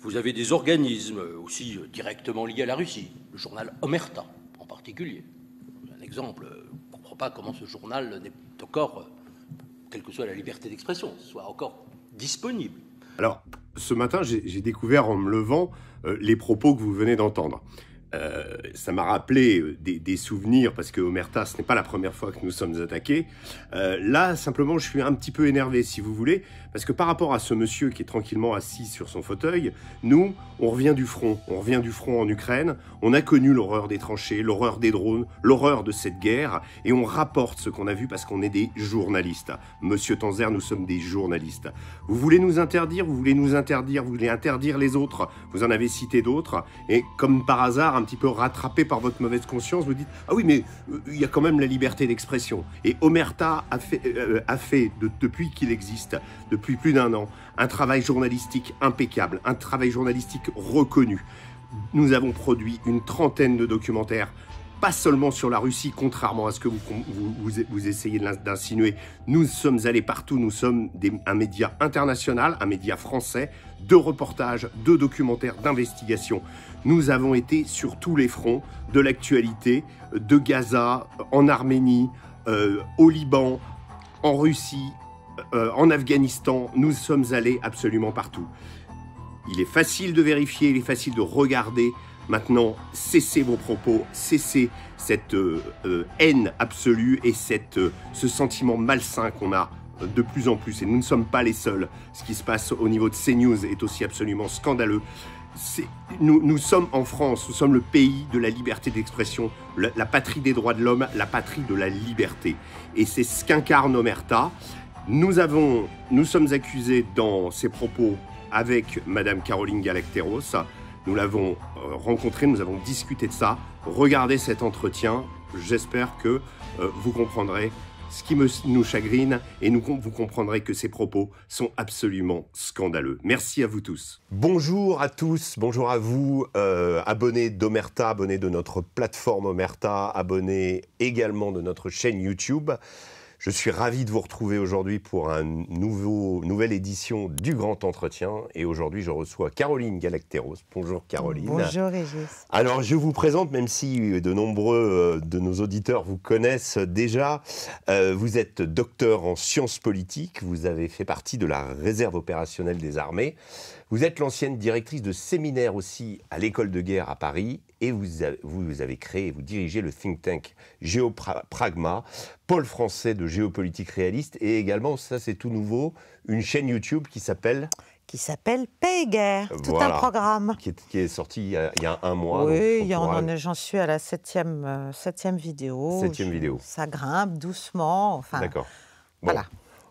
vous avez des organismes aussi euh, directement liés à la Russie, le journal Omerta en particulier. Un exemple, je euh, ne comprends pas comment ce journal n'est encore, euh, quelle que soit la liberté d'expression, soit encore disponible. Alors, ce matin, j'ai découvert en me levant les propos que vous venez d'entendre. ça m'a rappelé des, souvenirs parce que Omerta, ce n'est pas la première fois que nous sommes attaqués. là, simplement, je suis un petit peu énervé, si vous voulez, parce que par rapport à ce monsieur qui est tranquillement assis sur son fauteuil, nous, on revient du front. On revient du front en Ukraine. On a connu l'horreur des tranchées, l'horreur des drones, l'horreur de cette guerre. Et on rapporte ce qu'on a vu parce qu'on est des journalistes. Monsieur Tanzer, nous sommes des journalistes. Vous voulez nous interdire, vous voulez nous interdire, vous voulez interdire les autres. Vous en avez cité d'autres. Et comme par hasard, un petit peu rattrapé par votre mauvaise conscience, vous dites Ah oui, mais euh, il y a quand même la liberté d'expression. Et Omerta a fait, euh, euh, a fait de, depuis qu'il existe, depuis depuis plus d'un an, un travail journalistique impeccable, un travail journalistique reconnu. Nous avons produit une trentaine de documentaires, pas seulement sur la Russie, contrairement à ce que vous, vous, essayez d'insinuer. Nous sommes allés partout, nous sommes un média international, un média français, de reportages, de documentaires, d'investigations. Nous avons été sur tous les fronts de l'actualité, de Gaza, en Arménie, euh, au Liban, en Russie, euh, en Afghanistan, nous sommes allés absolument partout. Il est facile de vérifier, il est facile de regarder. Maintenant, cessez vos propos, cessez cette euh, euh, haine absolue et cette, ce sentiment malsain qu'on a de plus en plus. Et nous ne sommes pas les seuls. Ce qui se passe au niveau de CNews est aussi absolument scandaleux. Nous, nous, sommes en France, nous sommes le pays de la liberté d'expression, la, la, patrie des droits de l'homme, la patrie de la liberté. Et c'est ce qu'incarne Omerta. Nous, nous sommes accusés dans ces propos avec Madame Caroline Galacteros. Nous l'avons euh, rencontrée, nous avons discuté de ça. Regardez cet entretien. J'espère que euh, vous comprendrez ce qui nous chagrine et vous comprendrez que ces propos sont absolument scandaleux. Merci à vous tous. Bonjour à tous, bonjour à vous, euh, abonnés d'Omerta, abonnés de notre plateforme Omerta, abonnés également de notre chaîne YouTube. Je suis ravi de vous retrouver aujourd'hui pour une nouvelle édition du Grand Entretien. Et aujourd'hui, je reçois Caroline Galacteros. Bonjour Caroline. Bonjour Régis. Alors, je vous présente, même si euh, de nombreux euh, de nos auditeurs vous connaissent déjà, euh, vous êtes docteur en sciences politiques, vous avez fait partie de la réserve opérationnelle des armées. Vous êtes l'ancienne directrice de séminaire aussi à l'école de guerre à Paris et vous avez, vous avez créé, vous dirigez le think tank Géopragma, pôle français de géopolitique réaliste et également, ça c'est tout nouveau, une chaîne YouTube qui s'appelle qui s'appelle Paix et Guerre, tout un programme. Qui est, sorti il y, a, un mois. Oui, j'en suis à la septième, euh, septième vidéo. Septième vidéo. Ça grimpe doucement, enfin... D'accord. Voilà.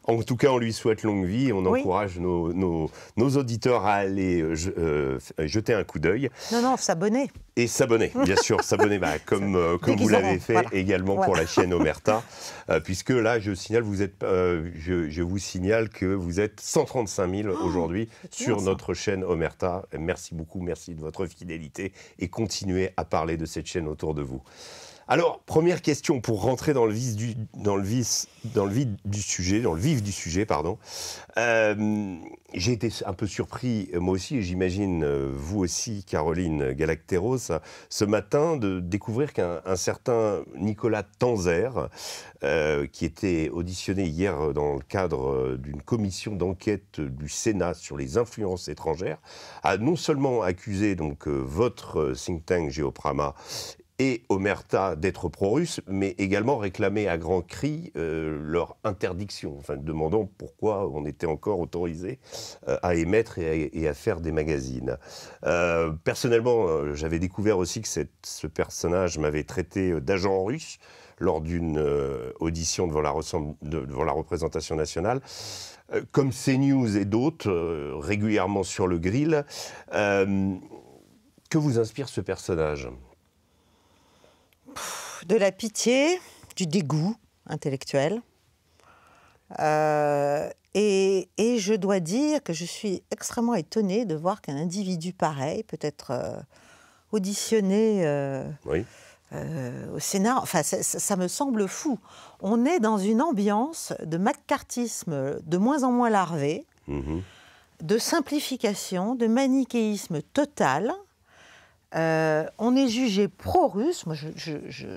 En tout cas, on lui souhaite longue vie et on encourage nos, auditeurs à aller euh, jeter un coup d'œil. Non, non, s'abonner. Et s'abonner, bien sûr, s'abonner, bah, comme, euh, comme vous l'avez fait également pour la chaîne Omerta, euh, puisque là, je, signale, vous êtes, je, vous signale que vous êtes 135 000 aujourd'hui sur notre chaîne Omerta. Merci beaucoup, merci de votre fidélité et continuez à parler de cette chaîne autour de vous. Alors, première question pour rentrer dans le vif du, dans le vide du sujet, dans le vif du sujet, pardon. Euh, j'ai été un peu surpris, euh, moi aussi, et j'imagine euh, vous aussi, Caroline Galacteros, ce matin, de découvrir qu'un certain Nicolas Tanzer, qui était auditionné hier dans le cadre d'une commission d'enquête du Sénat sur les influences étrangères, a non seulement accusé donc votre think tank Géoprama et Omerta d'être pro-russe, mais également réclamer à grands cris euh, leur interdiction, enfin demandant pourquoi on était encore autorisé euh, à émettre et à, faire des magazines. Euh, personnellement, j'avais découvert aussi que ce personnage m'avait traité d'agent russe lors d'une audition devant la, devant la, représentation nationale. Comme CNews et d'autres, régulièrement sur le grill, que vous inspire ce personnage de la pitié, du dégoût intellectuel. Euh, et, je dois dire que je suis extrêmement étonnée de voir qu'un individu pareil peut être euh, auditionné euh, au Sénat. Enfin, ça, me semble fou. On est dans une ambiance de macartisme de moins en moins larvé, mmh de simplification, de manichéisme total euh, on est jugé pro-russe. Moi, je,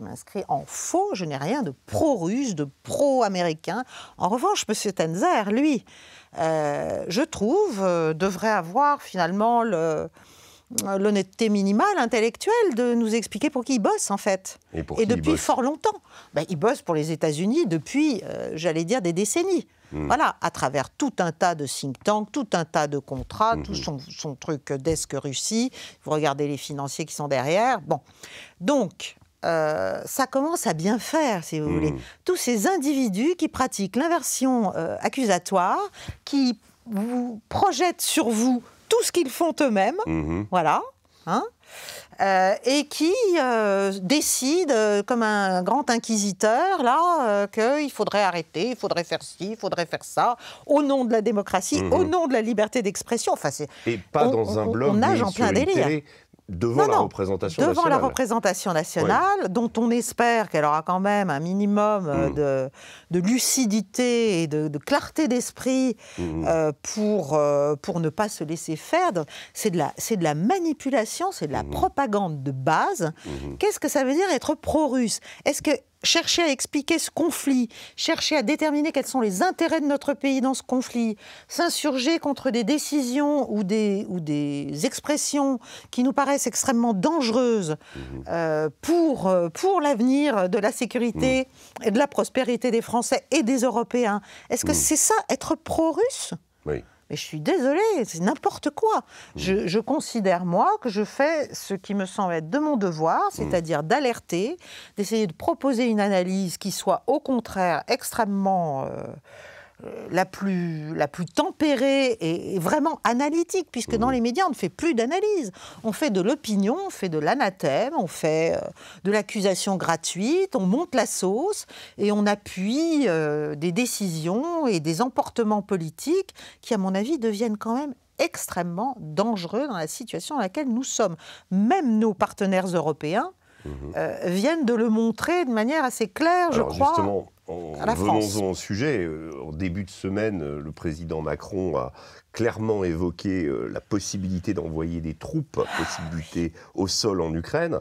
m'inscris en faux. Je n'ai rien de pro-russe, de pro-américain. En revanche, M. Tenzer, lui, euh, je trouve, euh, devrait avoir finalement l'honnêteté minimale intellectuelle de nous expliquer pour qui il bosse en fait. Et, depuis fort longtemps. Ben, il bosse pour les États-Unis depuis, j'allais dire, des décennies. Hmm. Voilà, à travers tout un tas de think tanks, tout un tas de contrats, tout hmm. son, truc desk Russie. Vous regardez les financiers qui sont derrière. Bon. Donc, euh, ça commence à bien faire, si vous hmm. voulez. Tous ces individus qui pratiquent l'inversion euh, accusatoire, qui vous projettent sur vous tout ce qu'ils font eux-mêmes, voilà, hein, euh, et qui euh, décide, euh, comme un grand inquisiteur, là, qu'il faudrait arrêter, il faudrait faire ci, il faudrait faire ça, au nom de la démocratie, mhm. au nom de la liberté d'expression. Enfin, et pas dans un blog, on nage en plein délire devant la représentation devant nationale. la représentation nationale, dont on espère qu'elle aura quand même un minimum euh, mm. de, lucidité et de, clarté d'esprit mm, mm. Euh, pour, euh, pour ne pas se laisser faire. C'est de, la, de la manipulation, c'est de la propagande de base. Qu'est-ce que ça veut dire être pro-russe Est-ce que chercher à expliquer ce conflit, chercher à déterminer quels sont les intérêts de notre pays dans ce conflit, s'insurger contre des décisions ou des, ou des expressions qui nous paraissent extrêmement dangereuses mhm. euh, pour, euh, pour l'avenir de la sécurité mhm. et de la prospérité des Français et des Européens. Est-ce que mhm. c'est ça, être pro-russe oui. Mais je suis désolée, c'est n'importe quoi. Mmh. Je, considère, moi, que je fais ce qui me semble être de mon devoir, mmh. c'est-à-dire d'alerter, d'essayer de proposer une analyse qui soit au contraire extrêmement... Euh, euh, la plus, tempérée et, vraiment analytique, puisque dans mmh. les médias, on ne fait plus d'analyse. On fait de l'opinion, on fait de l'anathème, on fait euh, de l'accusation gratuite, on monte la sauce et on appuie euh, des décisions et des emportements politiques qui, à mon avis, deviennent quand même extrêmement dangereux dans la situation dans laquelle nous sommes. Même nos partenaires européens Mhm. Euh, viennent de le montrer de manière assez claire, je crois. Justement, venons-en au sujet. Euh, en début de semaine, euh, le président Macron a clairement évoqué la possibilité d'envoyer des troupes, possibilité au sol en Ukraine.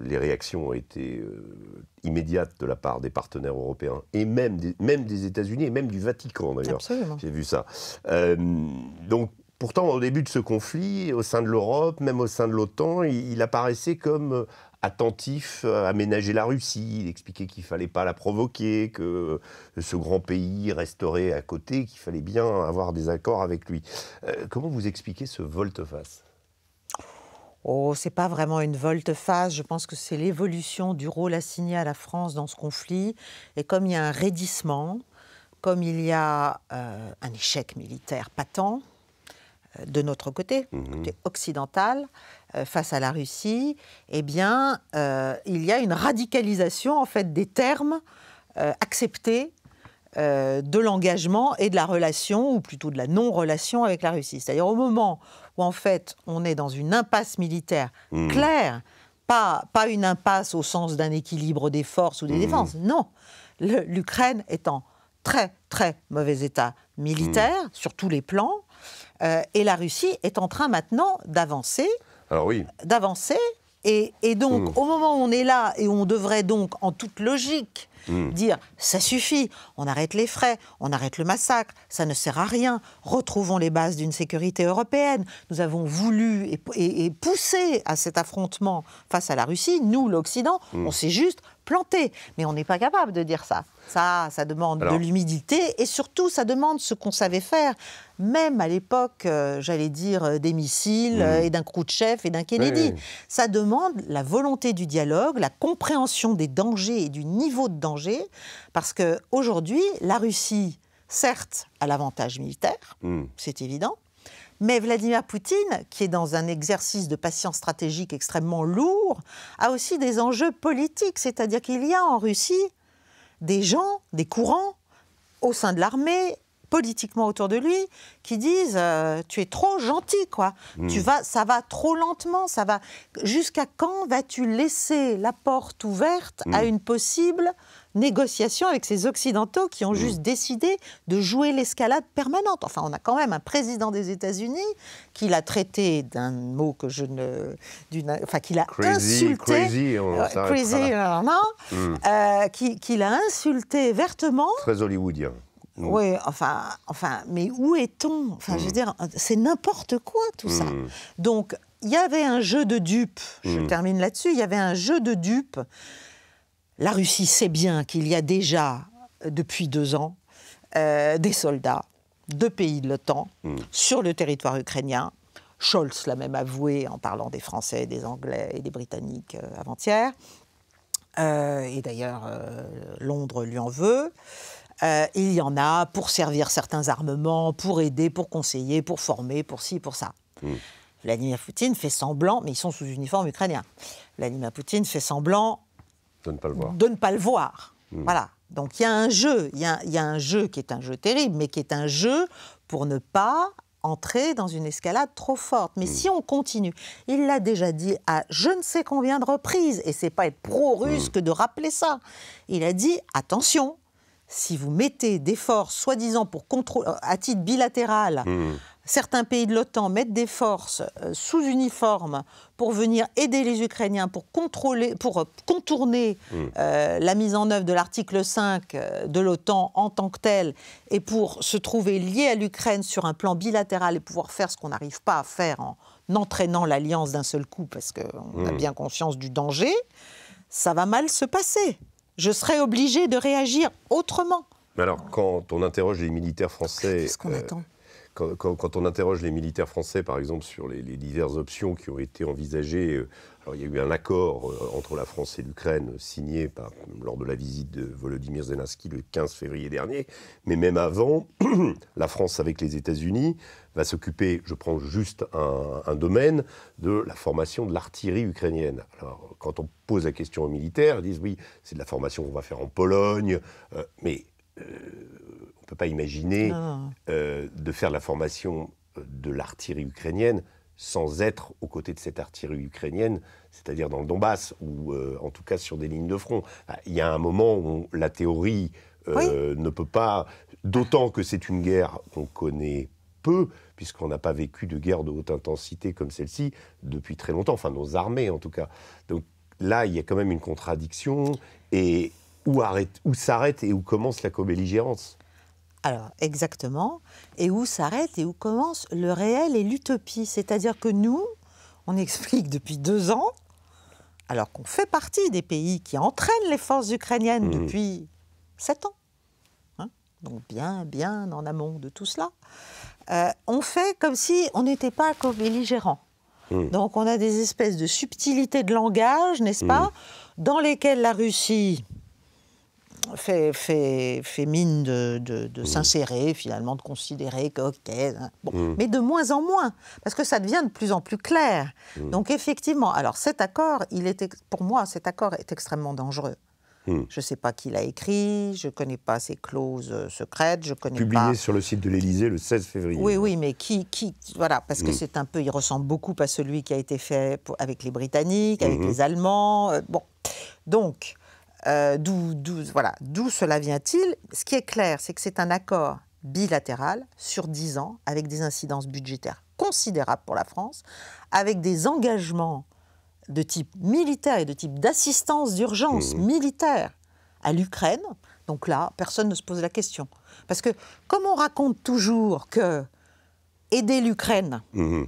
Les réactions ont été immédiates de la part des partenaires européens et même des, même États-Unis et même du Vatican d'ailleurs. J'ai vu ça. donc pourtant au début de ce conflit, au sein de l'Europe, même au sein de l'OTAN, il, apparaissait comme attentif à ménager la Russie. Il expliquait qu'il ne fallait pas la provoquer, que ce grand pays resterait à côté, qu'il fallait bien avoir des accords avec lui. Euh, comment vous expliquez ce volte-face Oh, c'est pas vraiment une volte-face. Je pense que c'est l'évolution du rôle assigné à la France dans ce conflit. Et comme il y a un raidissement, comme il y a euh, un échec militaire patent euh, de notre côté, mhm. côté occidental, euh, face à la Russie, eh bien, euh, il y a une radicalisation en fait des termes euh, acceptés de l'engagement et de la relation, ou plutôt de la non-relation avec la Russie. C'est-à-dire au moment où en fait on est dans une impasse militaire mmh. claire, pas, pas une impasse au sens d'un équilibre des forces ou des mmh. défenses, non. L'Ukraine est en très très mauvais état militaire mmh. sur tous les plans, et la Russie est en train maintenant d'avancer d'avancer. Et, donc, hmm. au moment où on est là et où on devrait donc, en toute logique, hmm. dire ça suffit, on arrête les frais, on arrête le massacre, ça ne sert à rien, retrouvons les bases d'une sécurité européenne. Nous avons voulu et, poussé à cet affrontement face à la Russie, nous, l'Occident, hmm. on sait juste Planté, Mais on n'est pas capable de dire ça. Ça, ça demande de l'humidité et surtout, ça demande ce qu'on savait faire, même à l'époque, euh, j'allais dire, euh, des missiles mmh. euh, et d'un chef et d'un Kennedy. Ça demande la volonté du dialogue, la compréhension des dangers et du niveau de danger, parce qu'aujourd'hui, la Russie, certes, a l'avantage militaire, mmh. c'est évident, mais Vladimir Poutine, qui est dans un exercice de patience stratégique extrêmement lourd, a aussi des enjeux politiques, c'est-à-dire qu'il y a en Russie des gens, des courants au sein de l'armée politiquement autour de lui qui disent euh, tu es trop gentil quoi hmm. tu vas ça va trop lentement ça va jusqu'à quand vas-tu laisser la porte ouverte à hmm. une possible négociation avec ces Occidentaux qui ont mmh. juste décidé de jouer l'escalade permanente. Enfin, on a quand même un président des États-Unis qui l'a traité d'un mot que je ne. Enfin, qui l'a insulté. Crazy, on euh, crazy, non, mmh. euh, qui, qui l'a insulté vertement. Très hollywoodien. Mmh. Oui, enfin, enfin, mais où est-on Enfin, je veux dire, c'est n'importe quoi tout ça. Donc, il y avait un jeu de dupes. Je termine là-dessus. Il y avait un jeu de dupes la Russie sait bien qu'il y a déjà, euh, depuis deux ans, euh, des soldats de pays de l'OTAN hmm. sur le territoire ukrainien. Scholz l'a même avoué en parlant des Français, des Anglais et des Britanniques euh, avant-hier. et d'ailleurs, Londres lui en veut. il y en a pour servir certains armements, pour aider, pour conseiller, pour former, pour ci, pour ça. Hmm. Vladimir Poutine fait semblant, mais ils sont sous uniforme ukrainien. Vladimir Poutine fait semblant de ne pas le voir. De ne pas le voir. Hmm. Voilà. Donc il y a un jeu, il y, a un jeu qui est un jeu terrible, mais qui est un jeu pour ne pas entrer dans une escalade trop forte. Mais hmm. si on continue, il l'a déjà dit à je ne sais combien de reprises, et c'est pas être pro-russe hmm. de rappeler ça. Il a dit attention, si vous mettez d'efforts soi-disant pour contrôler à titre bilatéral Certains pays de l'OTAN mettent des forces euh, sous uniforme pour venir aider les Ukrainiens, pour, contrôler, pour euh, contourner hmm. euh, la mise en œuvre de l'article 5 de l'OTAN en tant que tel, et pour se trouver liés à l'Ukraine sur un plan bilatéral et pouvoir faire ce qu'on n'arrive pas à faire en entraînant l'alliance d'un seul coup, parce qu'on a hmm. bien conscience du danger, ça va mal se passer. Je serai obligé de réagir autrement. Mais alors, quand on interroge les militaires français... Qu'est-ce qu'on attend quand, on interroge les militaires français, par exemple, sur les, diverses options qui ont été envisagées, euh, alors il y a eu un accord euh, entre la France et l'Ukraine signé par, lors de la visite de Volodymyr Zelensky le 15 février dernier, mais même avant, la France avec les États-Unis va s'occuper, je prends juste un, domaine, de la formation de l'artillerie ukrainienne. Alors quand on pose la question aux militaires, ils disent oui, c'est de la formation qu'on va faire en Pologne, euh, mais ne peut pas imaginer euh, de faire la formation euh, de l'artillerie ukrainienne sans être aux côtés de cette artillerie ukrainienne, c'est-à-dire dans le Donbass, ou euh, en tout cas sur des lignes de front. Ah, il y a un moment où la théorie ne peut pas, d'autant que c'est une guerre qu'on connaît peu, puisqu'on n'a pas vécu de guerre de haute intensité comme celle-ci depuis très longtemps, enfin nos armées en tout cas. Donc là, il y a quand même une contradiction, et où, où s'arrête et où commence la co-belligérance alors, exactement. Et où s'arrête et où commence le réel et l'utopie. C'est-à-dire que nous, on explique depuis deux ans, alors qu'on fait partie des pays qui entraînent les forces ukrainiennes mmh. depuis sept ans, hein, donc bien, bien en amont de tout cela, euh, on fait comme si on n'était pas co-belligérant. Mmh. Donc on a des espèces de subtilités de langage, n'est-ce mmh. pas, dans lesquelles la Russie fait, mine de, mhm. s'insérer, finalement, de considérer que, OK, hein, bon. Mhm. mais de moins en moins, parce que ça devient de plus en plus clair. Mhm. Donc, effectivement, alors cet accord, il est, pour moi, cet accord est extrêmement dangereux. Je ne sais pas qui l'a écrit, je ne connais pas ses clauses euh, secrètes, je connais Publié sur le site de l'Élysée le 16 février. Oui, oui, mais qui... qui voilà, parce que c'est un peu... Il ressemble beaucoup à celui qui a été fait avec les Britanniques, avec les Allemands. Euh, bon. Donc, euh, d'où, voilà, d'où cela vient-il Ce qui est clair, c'est que c'est un accord bilatéral sur 10 ans, avec des incidences budgétaires considérables pour la France, avec des engagements de type militaire et de type d'assistance d'urgence mmh. militaire à l'Ukraine. Donc là, personne ne se pose la question. Parce que comme on raconte toujours que aider l'Ukraine, mmh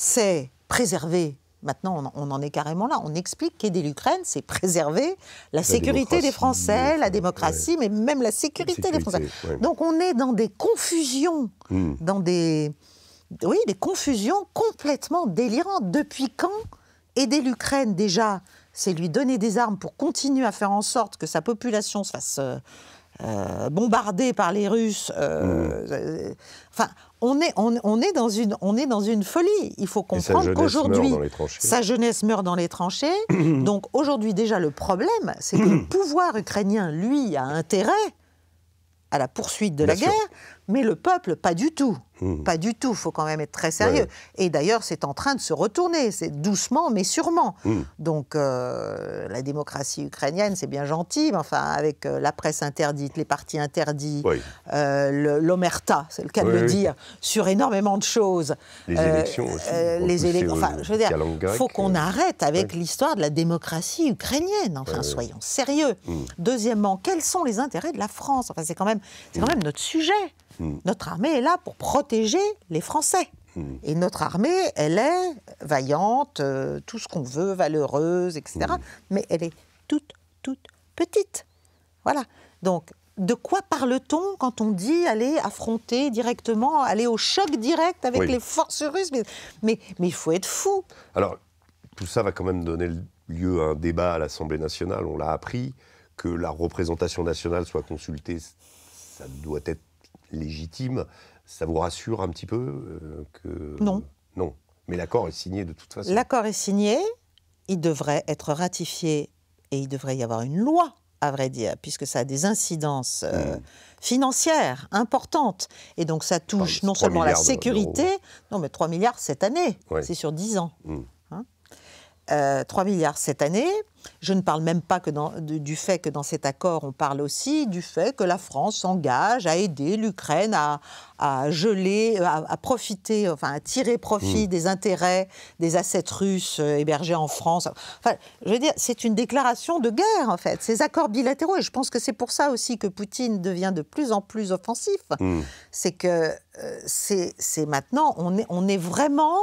c'est préserver Maintenant, on, en est carrément là. On explique qu'aider l'Ukraine, c'est préserver la, sécurité des Français, la démocratie, mais même la sécurité, des Français. Donc on est dans des confusions, hmm. dans des, oui, des confusions complètement délirantes. Depuis quand aider l'Ukraine déjà, c'est lui donner des armes pour continuer à faire en sorte que sa population se fasse euh, euh, bombarder par les Russes. Euh, hmm on est, dans une, on est dans une folie. Il faut comprendre qu'aujourd'hui, sa jeunesse meurt dans les tranchées. Donc aujourd'hui, déjà, le problème, c'est que le pouvoir ukrainien, lui, a intérêt à la poursuite de la guerre mais le peuple, pas du tout. Hmm. Pas du tout, il faut quand même être très sérieux. Et d'ailleurs, c'est en train de se retourner, c'est doucement mais sûrement. Hmm. Donc euh, la démocratie ukrainienne, c'est bien gentil, mais enfin, avec euh, la presse interdite, les partis interdits, euh, l'omerta, c'est le cas de le dire, sur énormément de choses. Les élections les élections, enfin, je veux dire, il faut qu'on arrête avec l'histoire de la démocratie ukrainienne, enfin, soyons sérieux. Hmm. Deuxièmement, quels sont les intérêts de la France Enfin, c'est quand, quand même notre sujet. Mm. Notre armée est là pour protéger les Français. Mm. Et notre armée, elle est vaillante, euh, tout ce qu'on veut, valeureuse, etc. Mm. Mais elle est toute, toute petite. Voilà. Donc, de quoi parle-t-on quand on dit aller affronter directement, aller au choc direct avec les forces russes mais, mais, mais il faut être fou. Alors, tout ça va quand même donner lieu à un débat à l'Assemblée nationale. On l'a appris. Que la représentation nationale soit consultée, ça doit être légitime, ça vous rassure un petit peu euh, que... Non. Non. Mais l'accord est signé de toute façon. L'accord est signé, il devrait être ratifié et il devrait y avoir une loi, à vrai dire, puisque ça a des incidences euh, hmm. financières importantes. Et donc ça touche non seulement la sécurité, non mais 3 milliards cette année, c'est sur 10 ans. Hmm. 3 euh, milliards cette année. Je ne parle même pas que du fait que dans cet accord, on parle aussi du fait que la France s'engage à aider l'Ukraine à, geler, à, profiter, enfin à tirer profit mm. des intérêts des assets russes euh, hébergés en France. Enfin, je veux dire, c'est une déclaration de guerre en fait. Ces accords bilatéraux, et je pense que c'est pour ça aussi que Poutine devient de plus en plus offensif, mm. c'est que euh, c'est maintenant, on est, on est vraiment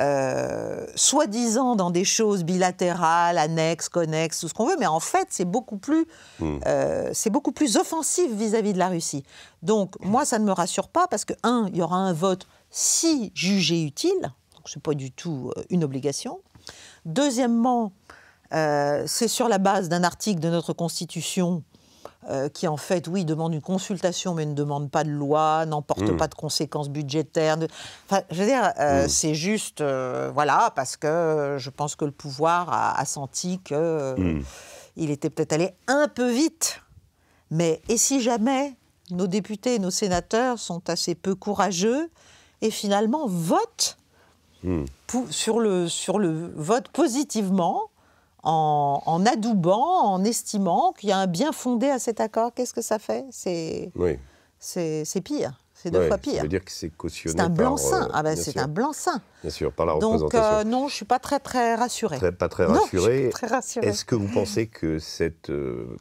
euh, soi-disant dans des choses bilatérales, annexes, connexes, tout ce qu'on veut, mais en fait, c'est beaucoup plus, hmm. euh, c'est beaucoup plus offensif vis-à-vis de la Russie. Donc, moi, ça ne me rassure pas parce que, un, il y aura un vote si jugé utile, donc ce n'est pas du tout euh, une obligation. Deuxièmement, c'est sur la base d'un article de notre Constitution euh, qui en fait, oui, demande une consultation, mais ne demande pas de loi, n'emporte hmm. pas de conséquences budgétaires. je veux dire, euh, hmm. c'est juste, euh, voilà, parce que je pense que le pouvoir a, senti que hmm. il était peut-être allé un peu vite. Mais et si jamais nos députés et nos sénateurs sont assez peu courageux et finalement votent sur le vote positivement en, en adoubant, en estimant qu'il y a un bien fondé à cet accord. Qu'est-ce que ça fait C'est oui. pire. C'est deux fois pire. Ça veut dire que c'est cautionné. C'est un blanc-seing. Euh, ah ben, c'est un blanc Bien sûr, par la Donc, euh, représentation. non, je ne suis pas très, très rassurée. pas très rassurée. Est-ce que vous pensez que cette, euh,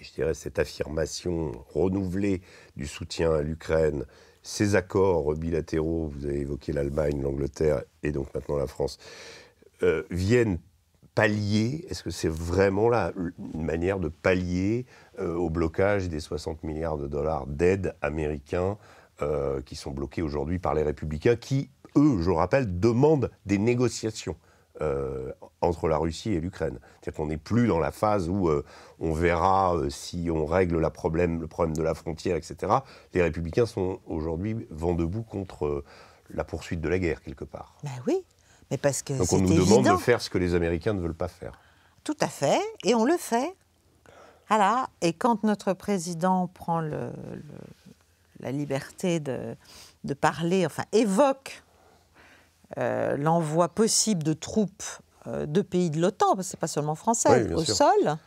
je dirais, cette affirmation renouvelée du soutien à l'Ukraine, ces accords bilatéraux, vous avez évoqué l'Allemagne, l'Angleterre et donc maintenant la France, viennent pallier Est-ce que c'est vraiment là une manière de pallier euh, au blocage des 60 milliards de dollars d'aide américains euh, qui sont bloqués aujourd'hui par les républicains qui, eux, je rappelle, demandent des négociations euh, entre la Russie et l'Ukraine. C'est-à-dire qu'on n'est plus dans la phase où on verra si on règle problème, le problème de la frontière, etc. Les républicains sont aujourd'hui vent debout contre la poursuite de la guerre, quelque part. Ben oui, donc on nous demande de faire ce que les Américains ne veulent pas faire. Tout à fait, et on le fait. Voilà. Et quand notre président prend la liberté de, parler, enfin évoque euh, l'envoi possible de troupes euh, de pays de l'OTAN, parce que c'est pas seulement français, au sol,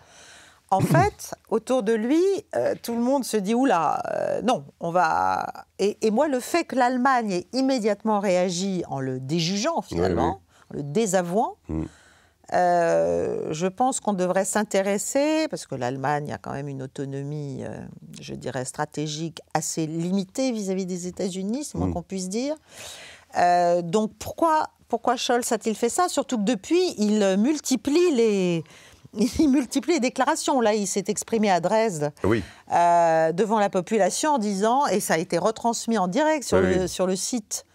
en fait, autour de lui, euh, tout le monde se dit oula, là, euh, non, on va. Et, moi, le fait que l'Allemagne ait immédiatement réagi en le déjugeant finalement, en le désavouant, mm. euh, je pense qu'on devrait s'intéresser, parce que l'Allemagne a quand même une autonomie, je dirais, stratégique assez limitée vis-à-vis des États-Unis, c'est moins mm. qu'on puisse dire. donc pourquoi, pourquoi Scholz a-t-il fait ça Surtout que depuis, il multiplie les il multiplie les déclarations. Là, il s'est exprimé à Dresde euh, devant la population en disant, et ça a été retransmis en direct sur, le, sur le site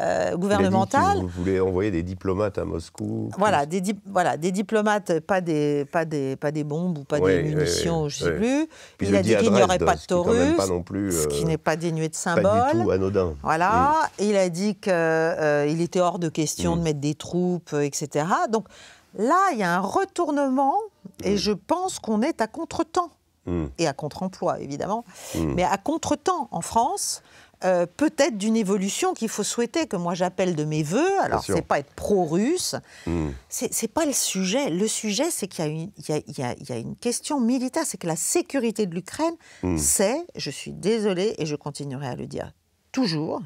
euh, gouvernemental. Vous, voulez envoyer des diplomates à Moscou Voilà, des, voilà des diplomates, pas des, pas, des, pas des bombes ou pas des munitions, je ne sais plus. il a dit qu'il n'y aurait pas de Taurus, ce qui euh, n'est pas, dénué de symboles. Pas du tout anodin. Voilà, mm. il a dit qu'il était hors de question mm. de mettre des troupes, etc. Donc Là, il y a un retournement et mm. je pense qu'on est à contretemps. temps mm. Et à contre-emploi, évidemment. Mm. Mais à contre-temps en France, euh, peut-être d'une évolution qu'il faut souhaiter, que moi j'appelle de mes voeux. Alors, c'est pas être pro-russe, ce c'est pas le sujet. Le sujet, c'est qu'il y, a une question militaire, c'est que la sécurité de l'Ukraine, c'est, je suis désolé et je continuerai à le dire toujours,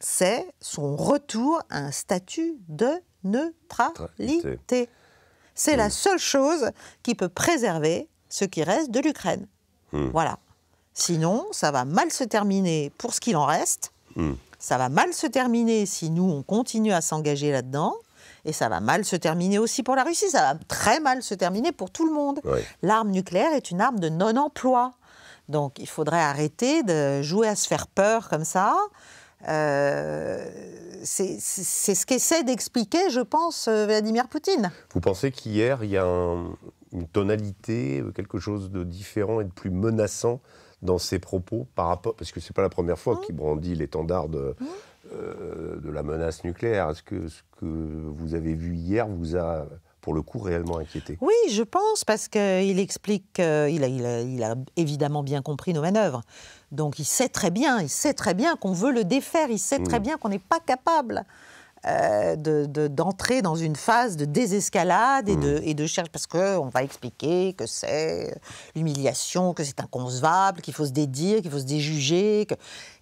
c'est son retour à un statut de neutralité. C'est la hmm. seule chose qui peut préserver ce qui reste de l'Ukraine. Hmm. Voilà. Sinon, ça va mal se terminer pour ce qu'il en reste. Hmm. Ça va mal se terminer si nous, on continue à s'engager là-dedans. Et ça va mal se terminer aussi pour la Russie. Ça va très mal se terminer pour tout le monde. L'arme nucléaire est une arme de non-emploi. Donc il faudrait arrêter de jouer à se faire peur comme ça euh, c'est ce qu'essaie d'expliquer, je pense, euh, Vladimir Poutine. Vous pensez qu'hier, il y a une tonalité, euh, quelque chose de différent et de plus menaçant dans ses propos par rapport, parce que ce n'est pas la première fois qu'il mmh. brandit l'étendard de, mmh. de, la menace nucléaire. Est-ce que ce que vous avez vu hier vous a pour le coup réellement inquiété. Oui, je pense, parce qu'il explique il a, il a évidemment bien compris nos manœuvres. Donc il sait très bien, il sait très bien qu'on veut le défaire, il sait très bien qu'on n'est pas capable d'entrer euh, de, de, dans une phase de désescalade et de, mm. et de cherche parce qu'on va expliquer que c'est l'humiliation, que c'est inconcevable, qu'il faut se dédire, qu'il faut se déjuger,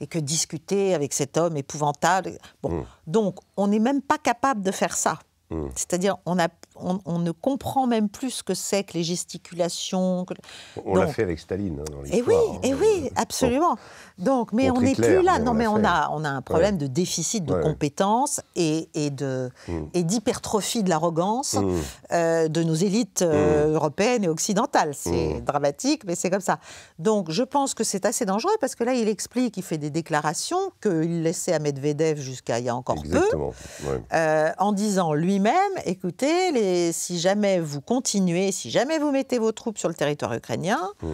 et que discuter avec cet homme épouvantable. Bon, mm. donc on n'est même pas capable de faire ça. Mm. C'est-à-dire, on a, on, ne comprend même plus ce que c'est que les gesticulations. On l'a fait avec Staline hein, dans eh l'histoire. Et hein. eh oui, et oui, absolument. Donc, mais on n'est plus là. non, mais on a, on a un problème de déficit de compétences et, et de hmm. et d'hypertrophie de l'arrogance hmm. euh, de nos élites euh, hmm. européennes et occidentales. C'est dramatique, mais c'est comme ça. Donc, je pense que c'est assez dangereux parce que là, il explique, il fait des déclarations qu'il laissait à Medvedev jusqu'à il y a encore peu, euh, en disant lui-même, écoutez, les et si jamais vous continuez, si jamais vous mettez vos troupes sur le territoire ukrainien, hmm.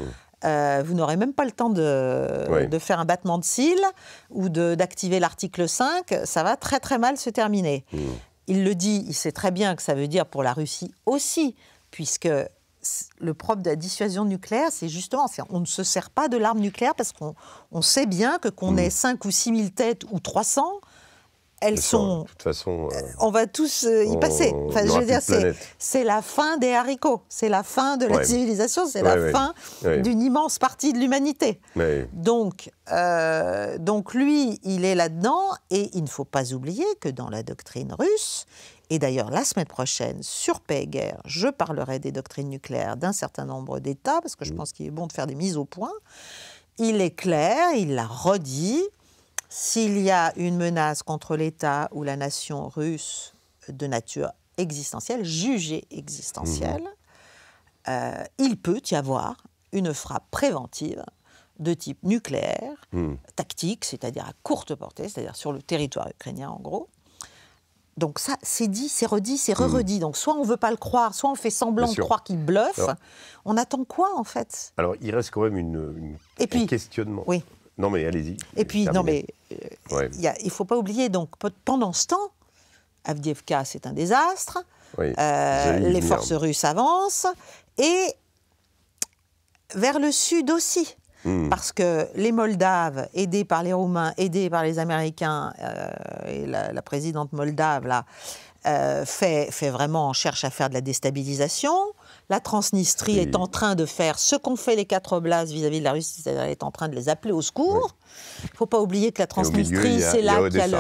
euh, vous n'aurez même pas le temps de, faire un battement de cils ou d'activer l'article 5, ça va très très mal se terminer. Hmm. Il le dit, il sait très bien que ça veut dire pour la Russie aussi, puisque le propre de la dissuasion nucléaire, c'est justement, on ne se sert pas de l'arme nucléaire parce qu'on sait bien que qu'on hmm. ait 5 ou 6 000 têtes ou 300, elles sont. Euh, on va tous euh, y passer. c'est la fin des haricots. C'est la fin de la civilisation. C'est la fin d'une immense partie de l'humanité. Donc, euh, donc, lui, il est là-dedans. Et il ne faut pas oublier que dans la doctrine russe, et d'ailleurs, la semaine prochaine, sur Paix et Guerre, je parlerai des doctrines nucléaires d'un certain nombre d'États, parce que je mm. pense qu'il est bon de faire des mises au point. Il est clair, il l'a redit, s'il y a une menace contre l'État ou la nation russe de nature existentielle, jugée existentielle, mhm. euh, il peut y avoir une frappe préventive de type nucléaire, mhm. tactique, c'est-à-dire à courte portée, c'est-à-dire sur le territoire ukrainien en gros. Donc ça, c'est dit, c'est redit, c'est mhm. re-redit. Donc soit on ne veut pas le croire, soit on fait semblant de croire qu'il bluffe. on attend quoi en fait Alors il reste quand même une, une puis, questionnement. Oui. Non, mais allez-y. Et puis, non, mais euh, il ne faut pas oublier, donc, pendant ce temps, Avdiivka, c'est un désastre, euh, les forces russes avancent, et vers le sud aussi. Hmm. Parce que les Moldaves, aidés par les Roumains, aidés par les Américains, euh, et la, présidente moldave, là, fait, fait vraiment, cherche à faire de la déstabilisation la Transnistrie est en train de faire ce qu'ont fait les quatre oblasts vis-à-vis de la Russie, elle est en train de les appeler au secours. Il ne faut pas oublier que la Transnistrie, c'est là qu'il y a le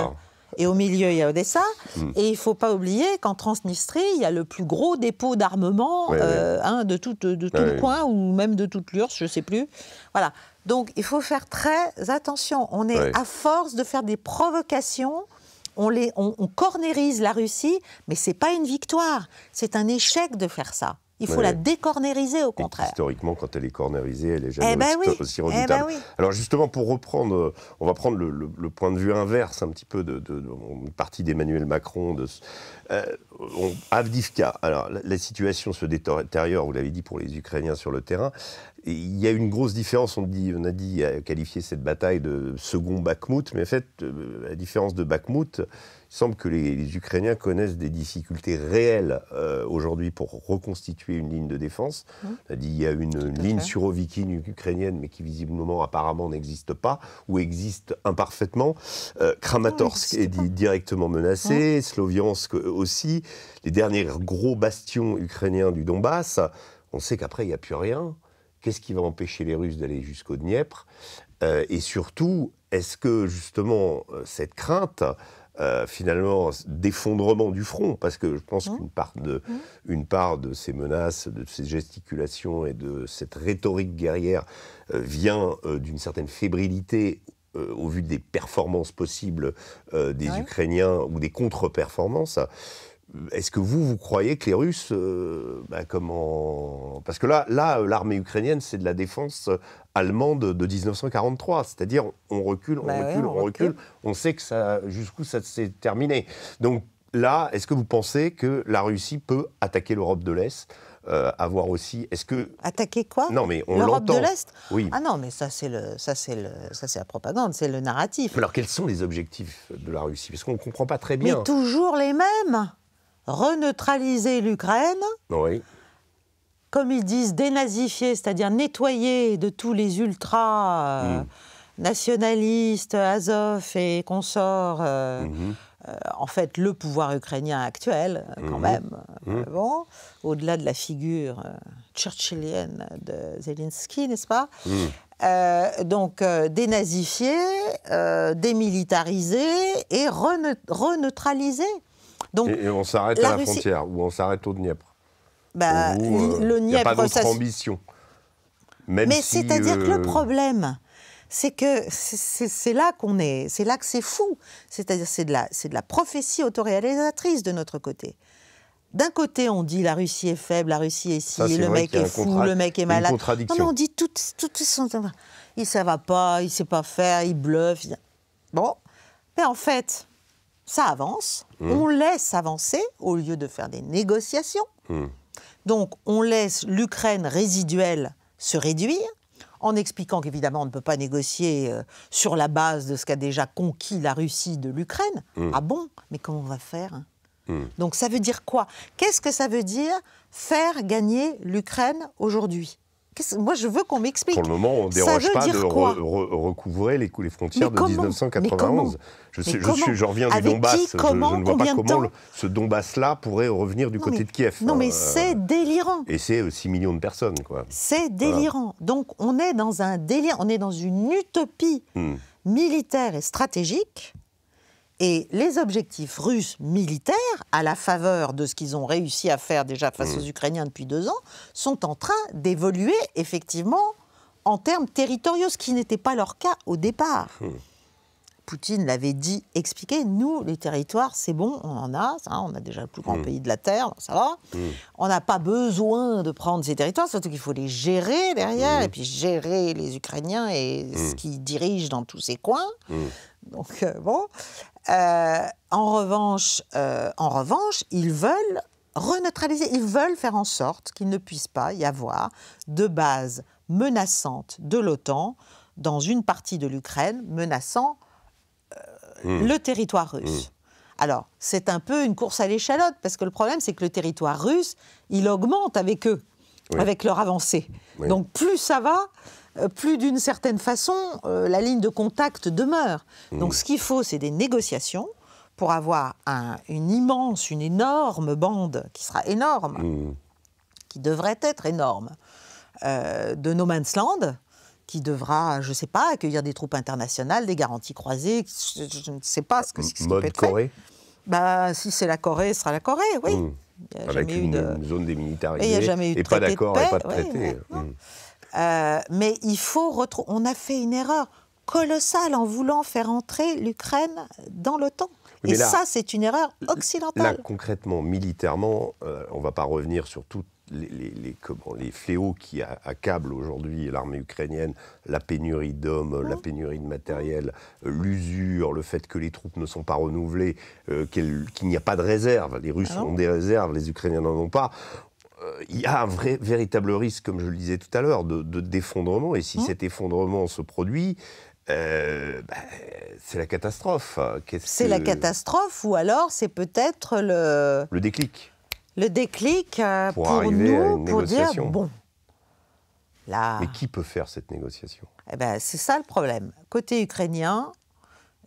et au milieu, il y a Odessa. Mm. Et il ne faut pas oublier qu'en Transnistrie, il y a le plus gros dépôt d'armement euh, hein, de tout, de, tout le coin, ou même de toute l'URSS, je ne sais plus. Voilà. Donc il faut faire très attention. On est à force de faire des provocations. On, les, on cornérise la Russie, mais ce n'est pas une victoire. C'est un échec de faire ça. Il faut la décornériser, au contraire. historiquement, quand elle est cornérisée, elle est jamais eh ben aussi, eh redoutable. Ben Alors justement, pour reprendre, euh, on va prendre le, point de vue inverse un petit peu de, partie d'Emmanuel Macron, de, euh, on, Avdivka, alors la, situation se détériore, vous l'avez dit, pour les Ukrainiens sur le terrain. il y a une grosse différence, on, a dit qualifier cette bataille de second Bakhmut, mais en fait, la euh, différence de Bakhmut, il semble que les, Ukrainiens connaissent des difficultés réelles euh, aujourd'hui pour reconstituer une ligne de défense. Mmh. On a dit il y a une, ligne surovikine ukrainienne, mais qui visiblement apparemment n'existe pas ou existe imparfaitement. Kramatorsk est directement menacé, mmh. Sloviansk aussi les derniers gros bastions ukrainiens du Donbass. On sait qu'après, il n'y a plus rien. Qu'est-ce qui va empêcher les Russes d'aller jusqu'au Dniepr euh, Et surtout, est-ce que justement euh, cette crainte euh, finalement d'effondrement du front, parce que je pense mmh. qu'une mmh. part, de, ces menaces, de ces gesticulations et de cette rhétorique guerrière vient d'une certaine fébrilité euh, au vu des performances possibles euh, des Ukrainiens ou des contre-performances, euh, est-ce que vous, vous croyez que les Russes, bah, comment... Parce que là, là, l'armée ukrainienne, c'est de la défense allemande de 1943, c'est-à-dire on recule, on bah recule, on, recule. on sait que jusqu'où ça s'est terminé. Donc là, est-ce que vous pensez que la Russie peut attaquer l'Europe de l'Est euh, avoir aussi. Est-ce que attaquer quoi Non, mais on L'Europe de l'Est. Oui. Ah non, mais ça c'est le, ça c'est le, ça c'est la propagande, c'est le narratif. Alors quels sont les objectifs de la Russie Parce qu'on ne comprend pas très bien. Mais toujours les mêmes. Reneutraliser l'Ukraine. Oui. Comme ils disent, dénazifier, c'est-à-dire nettoyer de tous les ultras. Euh, mm. nationalistes, Azov et consorts, euh, mm-hmm. Euh, en fait le pouvoir ukrainien actuel, euh, quand mhm. même, euh, mhm. au-delà de la figure churchillienne de Zelensky, n'est-ce pas mhm. donc dénazifié, démilitarisé et reneutralisé. Donc, et, on s'arrête à la frontière, ou on s'arrête au Dniepr. Bah, Il n'y a pas d'autre ambition. Mais c'est-à-dire que le problème, c'est que c'est là qu'on est, c'est là que c'est fou. C'est-à-dire c'est de la c'est de la prophétie autoréalisatrice de notre côté. D'un côté, on dit la Russie est faible, la Russie est si, le mec est fou, le mec est malade. Non, on dit tout, tout, tout il ça va pas, il sait pas faire, il bluffe. Bon, mais en fait, ça avance. Hmm. On laisse avancer au lieu de faire des négociations. Hmm. Donc, on laisse l'Ukraine résiduelle se réduire en expliquant qu'évidemment on ne peut pas négocier euh, sur la base de ce qu'a déjà conquis la Russie de l'Ukraine. Mm. Ah bon Mais comment on va faire hein mm. Donc ça veut dire quoi Qu'est-ce que ça veut dire faire gagner l'Ukraine aujourd'hui moi, je veux qu'on m'explique. Pour le moment, on ne déroge pas de recouvrer les, les frontières de 1991. Je, je, suis, reviens du Donbass. je, ne vois pas comment ce Donbass-là pourrait revenir du côté de Kiev. Non, mais euh, c'est délirant. Et c'est 6 euh, millions de personnes. C'est délirant. Donc, on est dans un délire, on est dans une utopie hmm. militaire et stratégique et les objectifs russes militaires, à la faveur de ce qu'ils ont réussi à faire déjà face mmh. aux Ukrainiens depuis deux ans, sont en train d'évoluer effectivement en termes territoriaux, ce qui n'était pas leur cas au départ. Mmh. Poutine l'avait dit, expliqué, nous, les territoires, c'est bon, on en a, on a déjà le plus grand mmh. pays de la Terre, ça va. On n'a pas besoin de prendre ces territoires, surtout qu'il faut les gérer derrière, et puis gérer les Ukrainiens et ce qu'ils dirigent dans tous ces coins. Donc euh, bon. Euh, en revanche, euh, en revanche, ils veulent reneutraliser. Ils veulent faire en sorte qu'il ne puisse pas y avoir de base menaçante de l'OTAN dans une partie de l'Ukraine menaçant hmm. le territoire russe. Hmm. Alors, c'est un peu une course à l'échalote, parce que le problème, c'est que le territoire russe, il augmente avec eux avec leur avancée. Donc plus ça va, euh, plus d'une certaine façon, euh, la ligne de contact demeure. Mmh. Donc ce qu'il faut, c'est des négociations pour avoir une immense, une énorme bande qui sera énorme, mmh. qui devrait être énorme, euh, de No Man's Land qui devra, je ne sais pas, accueillir des troupes internationales, des garanties croisées, je, ne sais pas ce que c'est. Mode Corée Bah, si c'est la Corée, ce sera la Corée, oui. Mmh. Il Avec une, zone des Et pas d'accord et pas de traité. Hmm. Euh, mais il faut On a fait une erreur colossale en voulant faire entrer l'Ukraine dans l'OTAN. et ça, c'est une erreur occidentale. concrètement, militairement, euh, on ne va pas revenir sur tout les, les, fléaux qui accablent aujourd'hui l'armée ukrainienne, la pénurie d'hommes, la mm. pénurie de matériel, euh, l'usure, le fait que les troupes ne sont pas renouvelées, euh, qu'il n'y a pas de réserve. Les Russes ah ont des réserves, les Ukrainiens n'en ont pas euh, il y a un vrai, véritable risque, comme je le disais tout à l'heure, d'effondrement. De, d'effondrement et si mm. cet effondrement se produit, bah, c'est la catastrophe. C'est la catastrophe, ou alors c'est peut-être le... Le déclic le déclic euh, pour, nous, une pour dire bon. Là, Mais qui peut faire cette négociation eh ben, C'est ça le problème. Côté ukrainien,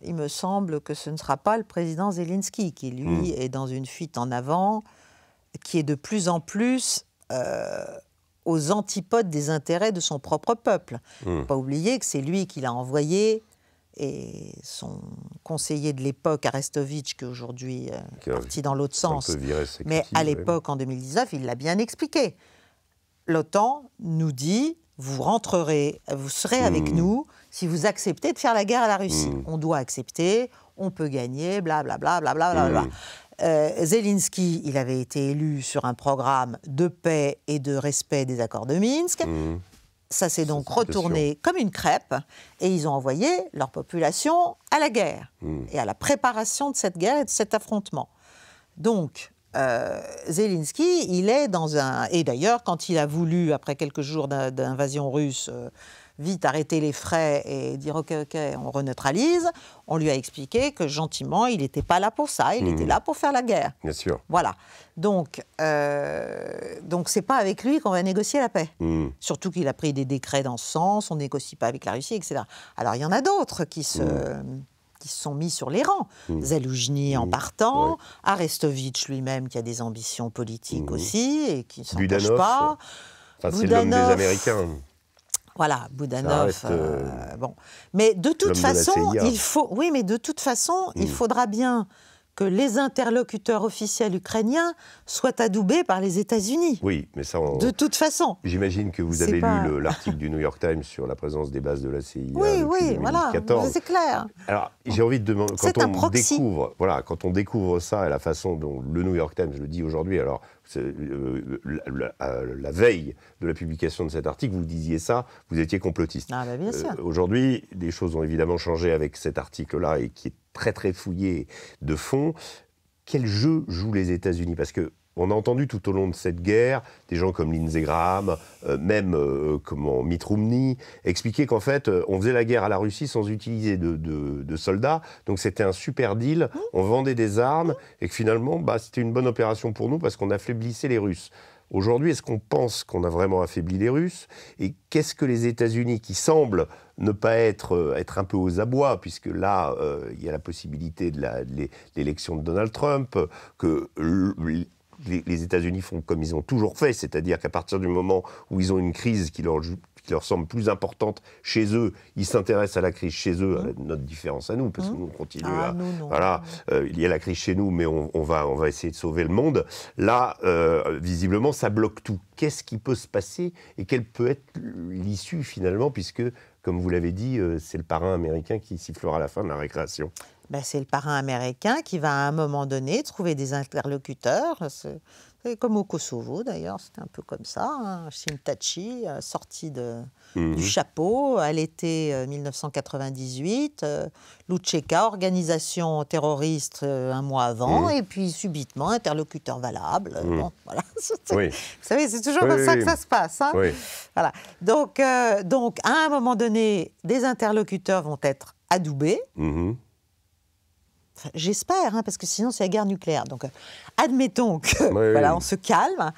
il me semble que ce ne sera pas le président Zelensky qui, lui, hmm. est dans une fuite en avant, qui est de plus en plus euh, aux antipodes des intérêts de son propre peuple. Hmm. faut Pas oublier que c'est lui qui l'a envoyé et son conseiller de l'époque, Arestovitch, qui aujourd'hui euh, est parti dans l'autre sens. Mais à l'époque, en 2019, il l'a bien expliqué. L'OTAN nous dit vous rentrerez, vous serez avec hmm. nous si vous acceptez de faire la guerre à la Russie. Hmm. On doit accepter, on peut gagner, blablabla. Bla, bla, bla, bla, bla hmm. euh, Zelensky, il avait été élu sur un programme de paix et de respect des accords de Minsk. Ça s'est donc retourné comme une crêpe et ils ont envoyé leur population à la guerre hmm. et à la préparation de cette guerre et de cet affrontement. Donc, euh, Zelensky, il est dans un... Et d'ailleurs, quand il a voulu, après quelques jours d'invasion russe, euh, vite arrêter les frais et dire OK, OK, on reneutralise, on lui a expliqué que gentiment, il n'était pas là pour ça, il était mmh. là pour faire la guerre. Bien sûr. Voilà. Donc, euh, donc c'est pas avec lui qu'on va négocier la paix. Mmh. Surtout qu'il a pris des décrets dans ce sens, on négocie pas avec la Russie, etc. Alors, il y en a d'autres qui se. Mmh. qui sont mis sur les rangs. Zeloujny en partant, arrestovitch Arestovitch lui-même qui a des ambitions politiques aussi et qui ne s'en pas. Enfin, c'est l'homme des Américains. Voilà, Boudanov. Euh, euh, bon, mais de toute façon, il faut. Oui, mais de toute façon, il hmm. faudra bien que les interlocuteurs officiels ukrainiens soient adoubés par les États-Unis. Oui, mais ça. On... De toute façon. J'imagine que vous avez lu l'article du New York Times sur la présence des bases de la CIA. Oui, 2014. oui, oui, voilà, c'est clair. Alors, j'ai envie de demander quand on découvre, voilà, quand on découvre ça et la façon dont le New York Times le dit aujourd'hui. Alors, euh, la, veille de la publication de cet article, vous disiez ça, vous étiez complotiste. Ah, bah, euh, aujourd'hui, des choses ont évidemment changé avec cet article-là et qui est très très fouillé de fond. Quel jeu jouent les États-Unis Parce que on a entendu tout au long de cette guerre des gens comme Lindsey Graham, euh, même euh, comment, Mitt Romney, expliquer qu'en fait, euh, on faisait la guerre à la Russie sans utiliser de, soldats. Donc c'était un super deal. On vendait des armes et que finalement, bah, c'était une bonne opération pour nous parce qu'on affaiblissait les Russes. Aujourd'hui, est-ce qu'on pense qu'on a vraiment affaibli les Russes Et qu'est-ce que les États-Unis, qui semblent ne pas être, être un peu aux abois, puisque là, il y a la possibilité de l'élection de, de, Donald Trump, que les, États-Unis font comme ils ont toujours fait, c'est-à-dire qu'à partir du moment où ils ont une crise qui leur, leur semble plus importante chez eux, ils s'intéressent à la crise chez eux, mmh. notre différence à nous, parce que mmh. nous, on continue ah, à... voilà, euh, il y a la crise chez nous, mais on, va, on va essayer de sauver le monde. Là, euh, visiblement, ça bloque tout. Qu'est-ce qui peut se passer et quelle peut être l'issue, finalement, puisque comme vous l'avez dit, euh, c'est le parrain américain qui sifflera la fin de la récréation. Ben, c'est le parrain américain qui va à un moment donné trouver des interlocuteurs, comme au Kosovo d'ailleurs, c'était un peu comme ça. Hein. Shintachi, euh, sortie de, mhm. du chapeau euh, à l'été 1998, euh, euh organisation terroriste un mois avant, mhm. et puis subitement interlocuteur valable. Mhm. voilà. Vous savez, c'est toujours comme ça que ça se passe. Hein. Voilà. Donc, donc, à un moment donné, des interlocuteurs vont être adoubés. J'espère, hein, parce que sinon c'est la guerre nucléaire. Donc, euh, admettons que voilà, on se calme.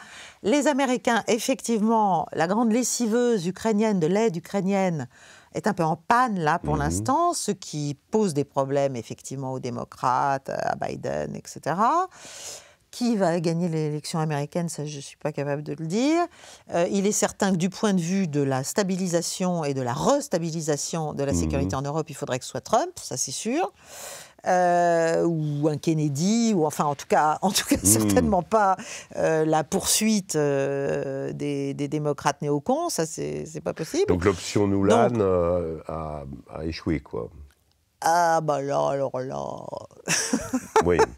Les Américains, effectivement, la grande lessiveuse ukrainienne de l'aide ukrainienne est un peu en panne là pour mhm. l'instant, ce qui pose des problèmes effectivement aux démocrates, à Biden, etc. Qui va gagner l'élection américaine, ça je ne suis pas capable de le dire. Euh, il est certain que du point de vue de la stabilisation et de la restabilisation de la mhm. sécurité en Europe, il faudrait que ce soit Trump, ça c'est sûr. Euh, ou un Kennedy, ou enfin en tout cas, en tout cas hmm. certainement pas euh, la poursuite euh, des, des, démocrates néocons, ça c'est pas possible. Donc l'option Nuland a, a échoué quoi. Ah, ben là, alors là. oui.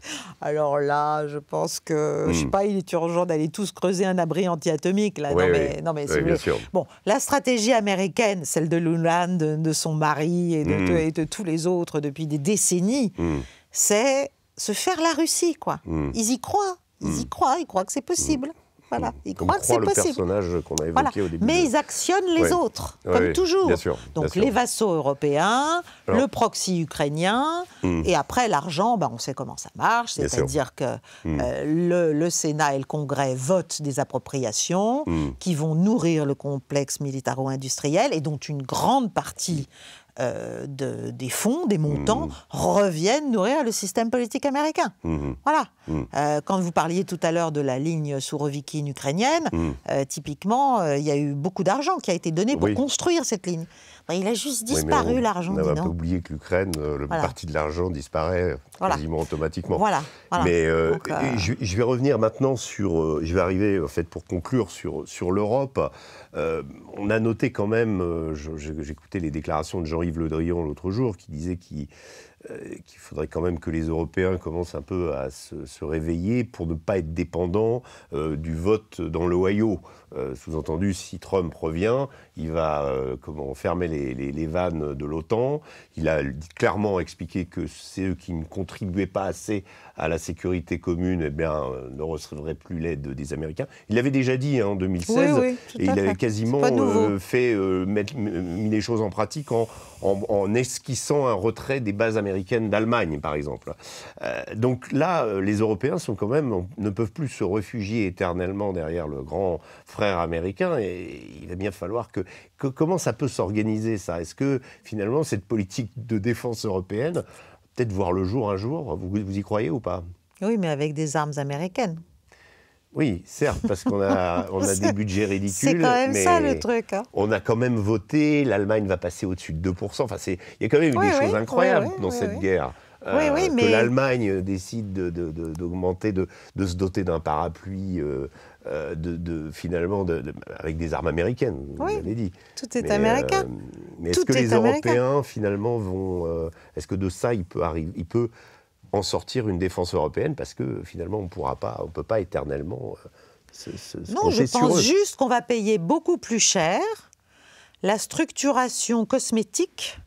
Alors là, je pense que, je sais hmm. pas, il est urgent d'aller tous creuser un abri antiatomique. Là. non, Mais, non, bien sûr. Bon, la stratégie américaine, celle de Lulan, de, son mari hmm. et de, tous les autres depuis des décennies, hmm. c'est se faire la Russie, quoi. Ils y croient. Ils y croient, ils croient que c'est possible. Voilà. Ils croient que c'est possible. personnage qu'on a évoqué au début. Mais ils actionnent les autres, comme toujours. Donc les vassaux européens, le proxy ukrainien, hmm. et après l'argent, ben, on sait comment ça marche, c'est-à-dire que hmm. euh, le, Sénat et le Congrès votent des appropriations hmm. qui vont nourrir le complexe militaro-industriel et dont une grande partie euh, de, des fonds, des montants, mhm. reviennent nourrir le système politique américain. Mhm. Voilà. Mhm. Euh, quand vous parliez tout à l'heure de la ligne sourovikine ukrainienne, euh, typiquement, il y a eu beaucoup d'argent qui a été donné pour construire cette ligne. Bah, il a juste disparu l'argent. On n'a pas oublié que l'Ukraine, le de l'argent disparaît quasiment automatiquement. Voilà. Mais Je, vais revenir maintenant sur, je vais arriver en fait pour conclure sur sur l'Europe. Euh, on a noté quand même, euh, j'écoutais les déclarations de Jean-Yves Le Drian l'autre jour, qui disait euh, qu'il faudrait quand même que les Européens commencent un peu à se, réveiller pour ne pas être dépendants du vote dans l'Ohio. Euh, sous-entendu, si Trump revient, il va euh, comment fermer les, vannes de l'OTAN. Il a clairement expliqué que ceux qui ne contribuaient pas assez à la sécurité commune eh bien, euh, ne recevraient plus l'aide des Américains. Il l'avait déjà dit hein, en 2016 et il avait quasiment fait mettre, mis les choses en pratique en, esquissant un retrait des bases américaines d'Allemagne, par exemple. donc là, les Européens sont quand même, ne peuvent plus se réfugier éternellement derrière le grand frère Américain américains, et il va bien falloir que, comment ça peut s'organiser ça Est-ce que finalement cette politique de défense européenne peut-être voir le jour un jour Vous, y croyez ou pas Oui, mais avec des armes américaines. Oui, certes, parce qu'on a, on a des budgets ridicules. C'est quand même ça le truc. Hein. On a quand même voté, l'Allemagne va passer au-dessus de 2%. Enfin, il y a quand même eu des choses incroyables dans cette guerre. Que l'Allemagne décide d'augmenter, de, se doter d'un parapluie euh, euh, de, finalement avec des armes américaines. vous l'avez dit. Tout est américain. Euh, mais est-ce que les Européens finalement vont euh, Est-ce que de ça il peut arriver Il peut en sortir une défense européenne parce que finalement on pourra pas, on peut pas éternellement. se, non, je pense juste qu'on va payer beaucoup plus cher la structuration cosmétique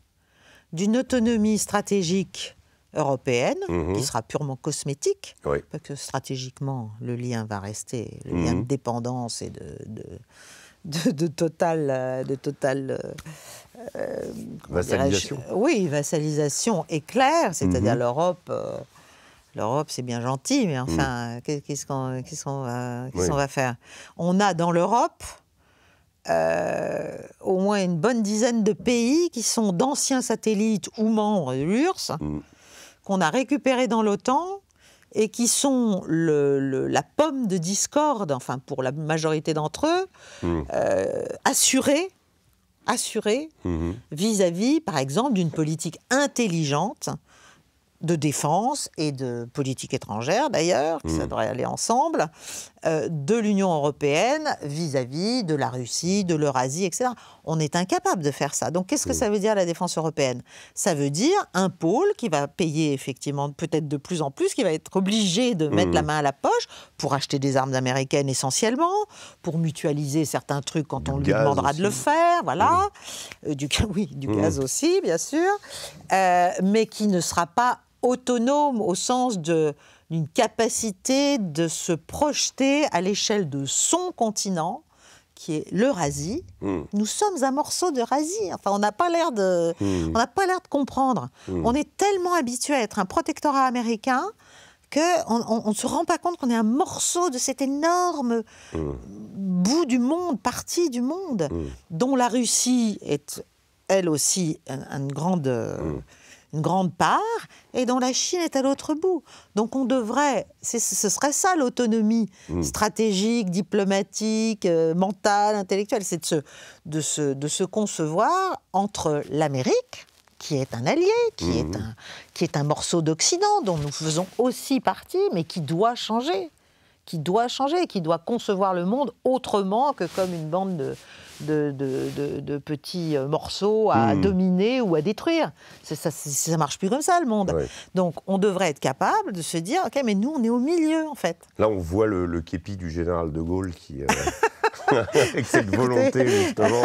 d'une autonomie stratégique européenne, qui mhm. sera purement cosmétique, parce que stratégiquement, le lien va rester, le lien mhm. de dépendance et de, de, de, de totale... total, euh, euh, euh, vassalisation. Oui, vassalisation est claire, c'est-à-dire mhm. l'Europe... L'Europe, c'est bien gentil, mais enfin, qu'est-ce qu'on va, va, faire On a dans l'Europe, au moins une bonne dizaine de pays qui sont d'anciens satellites ou membres de l'URSS, qu'on a récupéré dans l'OTAN et qui sont la pomme de discorde, enfin pour la majorité d'entre eux, mmh. euh, mmh. vis-à-vis, par exemple, d'une politique intelligente de défense et de politique étrangère d'ailleurs, qui ça mmh. devrait aller ensemble, euh, de l'Union européenne vis-à-vis de la Russie, de l'Eurasie, etc on est incapable de faire ça. Donc qu'est-ce que mm. ça veut dire la défense européenne Ça veut dire un pôle qui va payer effectivement peut-être de plus en plus, qui va être obligé de mettre la mm. main à la poche pour acheter des armes américaines essentiellement, pour mutualiser certains trucs quand on lui demandera de le faire, voilà. Mm. Euh, du, oui, du gaz aussi, bien sûr. Euh, mais qui ne sera pas autonome au sens d'une capacité de se projeter à l'échelle de son continent qui est l'Eurasie, hmm. nous sommes un morceau de d'Eurasie. Enfin, on n'a pas l'air de, hmm. on n'a pas l'air de comprendre. Hmm. On est tellement habitué à être un protectorat américain qu'on ne se rend pas compte qu'on est un morceau de cet énorme bout du monde, partie du monde, dont la Russie est elle aussi une grande une grande part et dont la Chine est à l'autre bout. Donc on devrait, ce serait ça l'autonomie hmm. stratégique, diplomatique, euh, mentale, intellectuelle, c'est de se, de, se, concevoir entre l'Amérique, qui est un allié, qui, est, hmm. qui est un morceau d'Occident dont nous faisons aussi partie, mais qui doit changer qui doit changer, qui doit concevoir le monde autrement que comme une bande de, de, de, petits euh, morceaux à hmm. dominer ou à détruire. Ça, ne marche plus comme ça, le monde. Donc, on devrait être capable de se dire, OK, mais nous, on est au milieu, en fait. Là, on voit le, képi du général de Gaulle qui... Euh, avec cette volonté justement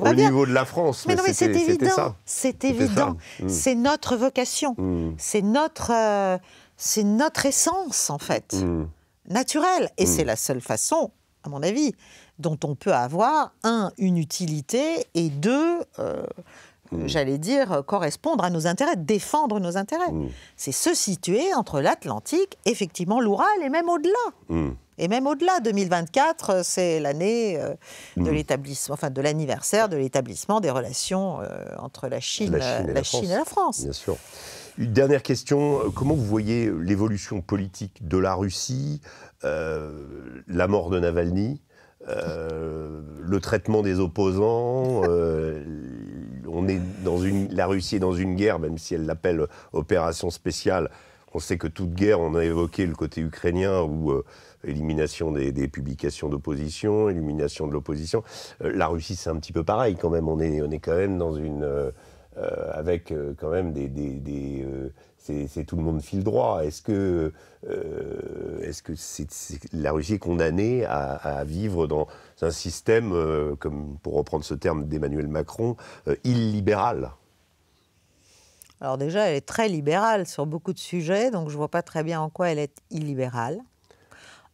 au niveau de la France. Mais, non, mais c'est évident. C'est évident. Hmm. C'est notre vocation. Hmm. C'est notre, euh, c'est notre essence en fait naturel. Et c'est hmm. la seule façon, à mon avis, dont on peut avoir, un, une utilité, et deux, euh, hmm. j'allais dire, correspondre à nos intérêts, défendre nos intérêts. Hmm. C'est se situer entre l'Atlantique, effectivement l'Oural, et même au-delà. Et même au-delà, 2024, euh, c'est l'année euh, de l'établissement, enfin de l'anniversaire de l'établissement des relations entre la Chine, la Chine, et, la, la Chine et la France. Bien sûr. Une dernière question, euh, comment vous voyez euh, l'évolution politique de la Russie, euh, la mort de Navalny le traitement des opposants, on est dans une, la Russie est dans une guerre, même si elle l'appelle opération spéciale. On sait que toute guerre, on a évoqué le côté ukrainien ou élimination des, publications d'opposition, élimination de l'opposition. la Russie, c'est un petit peu pareil quand même. On est, on est quand même dans une euh, avec euh, quand même des, euh, c'est tout le monde file droit. Est-ce que, est -ce que la Russie est condamnée à, vivre dans un système, comme pour reprendre ce terme d'Emmanuel Macron, illibéral Alors déjà, elle est très libérale sur beaucoup de sujets, donc je ne vois pas très bien en quoi elle est illibérale.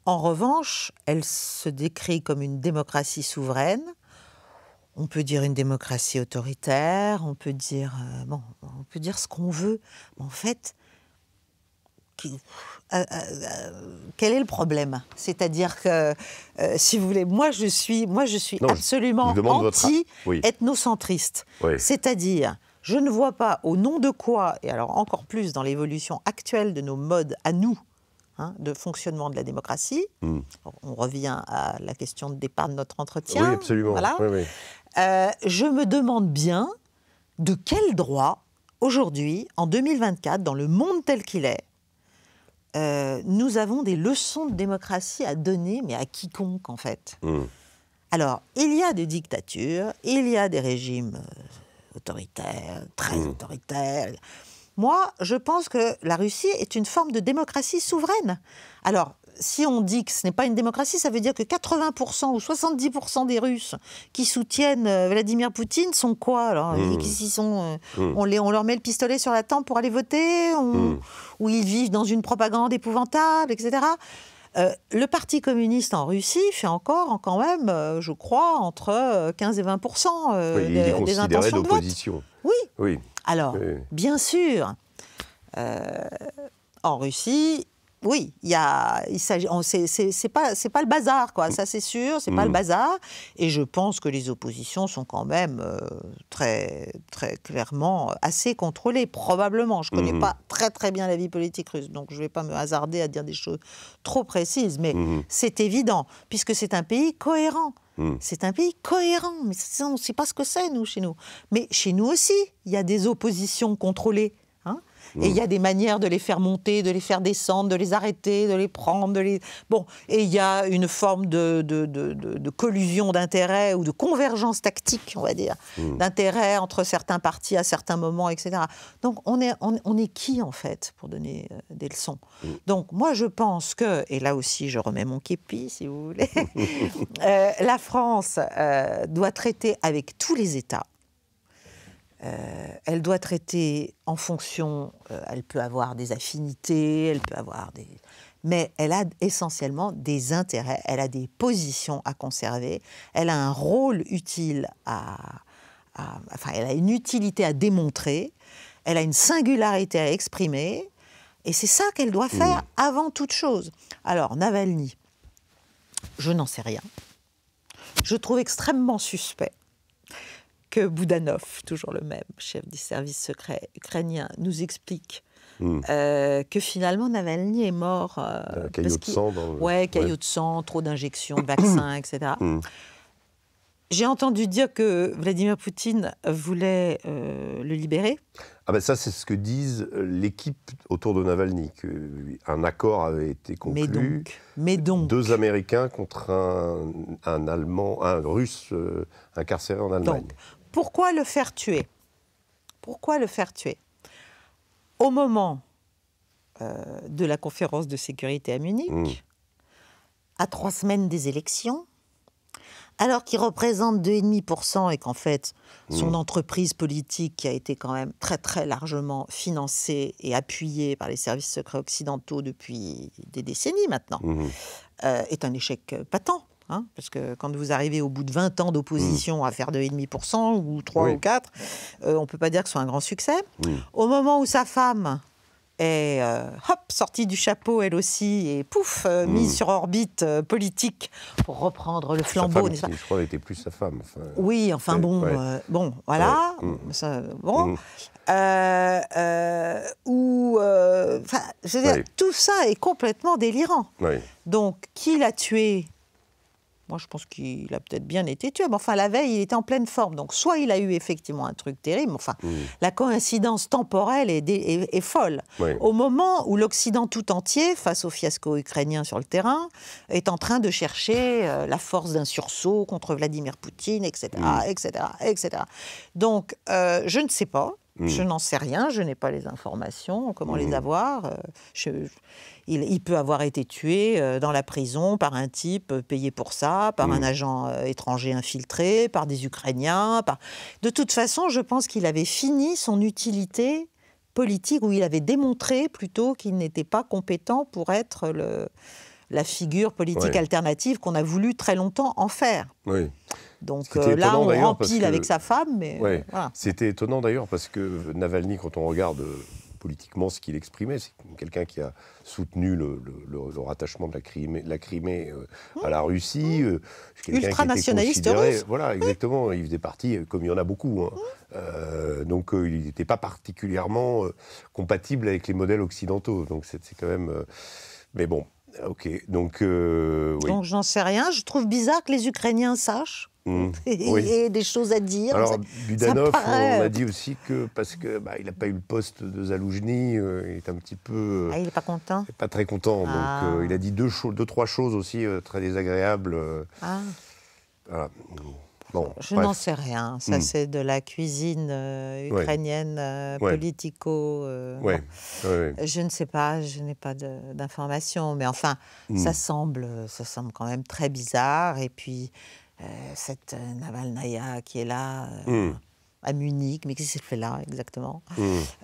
En revanche, elle se décrit comme une démocratie souveraine on peut dire une démocratie autoritaire, on peut dire, euh, bon, on peut dire ce qu'on veut. En fait, euh, euh, quel est le problème C'est-à-dire que, si vous voulez, moi je suis, moi je suis absolument anti-ethnocentriste. C'est-à-dire, je ne vois pas au nom de quoi, et alors encore plus dans l'évolution actuelle de nos modes à nous, hein, de fonctionnement de la démocratie. Hmm. On revient à la question de départ de notre entretien. Oui, absolument. Voilà. Euh, je me demande bien de quel droit, aujourd'hui, en 2024, dans le monde tel qu'il est, euh, nous avons des leçons de démocratie à donner, mais à quiconque, en fait. Hmm. Alors, il y a des dictatures, il y a des régimes euh, autoritaires, très hmm. autoritaires. Moi, je pense que la Russie est une forme de démocratie souveraine. Alors, si on dit que ce n'est pas une démocratie, ça veut dire que 80% ou 70% des Russes qui soutiennent euh, Vladimir Poutine sont quoi hmm. sont, euh, hmm. on, leur met le pistolet sur la tempe pour aller voter hmm. Ou ils vivent dans une propagande épouvantable, etc. Euh, le Parti communiste en Russie fait encore, quand même, je crois, entre 15 et 20 oui, des intentions d'opposition. Oui. oui. Alors, bien sûr, en Russie, oui, il y a, il c'est pas, c'est pas le bazar, quoi. Ça, c'est sûr, c'est pas le mm. bazar. Et je pense que les oppositions sont quand même euh, très, très clairement assez contrôlées, probablement. Je connais mm-hmm. pas très, très bien la vie politique russe, donc je vais pas me hasarder à dire des choses trop précises, mais mm-hmm. c'est évident, puisque c'est un pays cohérent. Mm. C'est un pays cohérent, mais on ne sait pas ce que c'est, nous, chez nous. Mais chez nous aussi, il y a des oppositions contrôlées. Et mm. il y a des manières de les faire monter, de les faire descendre, de les arrêter, de les prendre, de les... Bon, et il y a une forme de, de, de, collusion d'intérêts ou de convergence tactique, on va dire, mm. d'intérêts entre certains partis à certains moments, etc. Donc on est, on, est qui, en fait, pour donner euh, des leçons mm. Donc moi, je pense que, et là aussi, je remets mon képi, si vous voulez, euh, la France euh, doit traiter avec tous les États euh, elle doit traiter en fonction, euh, elle peut avoir des affinités, elle peut avoir des... Mais elle a essentiellement des intérêts, elle a des positions à conserver, elle a un rôle utile à... enfin, elle a une utilité à démontrer, elle a une singularité à exprimer, et c'est ça qu'elle doit mm. faire avant toute chose. Alors, Navalny, je n'en sais rien. Je trouve extrêmement suspect que Boudanov, toujours le même chef du services secret ukrainien, nous explique hmm. euh, que finalement Navalny est mort. Euh, bah, caillot de sang. Dans le... Ouais, caillot de sang, trop d'injections, de vaccins, etc. Hmm. Hmm. J'ai entendu dire que Vladimir Poutine voulait euh, le libérer. Ah ben ça, c'est ce que disent l'équipe autour de Navalny, Un accord avait été conclu. Mais donc, Deux Américains contre un, un Allemand, un Russe euh, incarcéré en Allemagne. Pourquoi le faire tuer Pourquoi le faire tuer Au moment euh, de la conférence de sécurité à Munich, mm. à trois semaines des élections, alors qu'il représente 2,5% et qu'en fait, son mm. entreprise politique qui a été quand même très très largement financée et appuyée par les services secrets occidentaux depuis des décennies maintenant, mm. euh, est un échec patent. Hein, parce que quand vous arrivez au bout de 20 ans d'opposition à faire 2,5% ou 3 ou 4, euh, on ne peut pas dire que ce soit un grand succès. Au moment où sa femme est euh, hop, sortie du chapeau elle aussi et pouf, euh, mm. mise sur orbite politique pour reprendre le flambeau. Je crois était plus sa femme. oui, enfin bon, bon, voilà. Mm. bon. Mm. ou, je veux dire, tout ça est complètement délirant. Donc, qui l'a tué moi, je pense qu'il a peut-être bien été tué. Mais enfin, la veille, il était en pleine forme. Donc, soit il a eu effectivement un truc terrible. Enfin, hmm. la coïncidence temporelle est, folle. Au moment où l'Occident tout entier, face au fiasco ukrainien sur le terrain, est en train de chercher euh, la force d'un sursaut contre Vladimir Poutine, etc., etc., etc. Donc, euh, je ne sais pas. Hmm. Je n'en sais rien, je n'ai pas les informations, comment les hmm. avoir. Euh, il, peut avoir été tué euh, dans la prison par un type euh, payé pour ça, par un hmm. agent étranger infiltré, par des Ukrainiens. De toute façon, je pense qu'il avait fini son utilité politique, où il avait démontré plutôt qu'il n'était pas compétent pour être le, la figure politique alternative qu'on a voulu très longtemps en faire. Donc euh, là, on rempile avec sa femme. Mais euh, C'était étonnant d'ailleurs parce que Navalny, quand on regarde euh, politiquement ce qu'il exprimait. C'est quelqu'un qui a soutenu le, rattachement de la Crimée, à la Russie. Mmh. Euh, Ultranationaliste russe. Voilà, mmh. exactement. Il faisait partie, comme il y en a beaucoup. Hein. Mmh. donc il n'était pas particulièrement compatible avec les modèles occidentaux. Donc c'est quand même. mais bon, ah, ok, donc. Euh, oui. Donc j'en sais rien. Je trouve bizarre que les Ukrainiens sachent. Hmm. et, oui. des choses à dire. Alors, Budanov, on a dit aussi que parce qu'il bah, n'a pas eu le poste de Zaloujny, euh, il est un petit peu. Euh, ah, il n'est pas content il est Pas très content. Donc, ah. il a dit deux, deux, trois choses aussi très désagréables. Ah. Voilà je n'en sais rien. Ça, hmm. c'est de la cuisine euh, ukrainienne euh, politico. Euh, je ne sais pas, je n'ai pas d'informations. Mais enfin, hmm. ça, semble, ça semble quand même très bizarre. Et puis, cette Navalnaya qui est là. Hmm à Munich, mais qui s'est fait là exactement, mmh.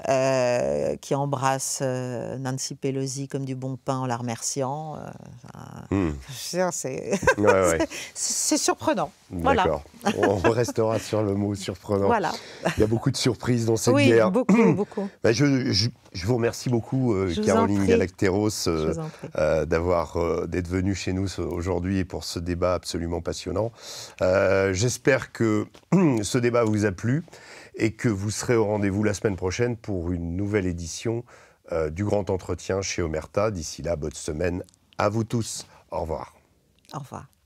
euh, qui embrasse euh, Nancy Pelosi comme du bon pain en la remerciant. C'est surprenant. D'accord. On restera sur le mot surprenant. Voilà. Il y a beaucoup de surprises dans cette oui, Beaucoup, mmh. beaucoup. Ben, je, je vous remercie beaucoup, euh, Caroline Galacteros, euh, euh, d'avoir d'être venue chez nous aujourd'hui pour ce débat absolument passionnant. J'espère que ce débat vous a plu et que vous serez au rendez-vous la semaine prochaine pour une nouvelle édition du Grand Entretien chez Omerta. D'ici là, bonne semaine à vous tous. Au revoir. Au revoir.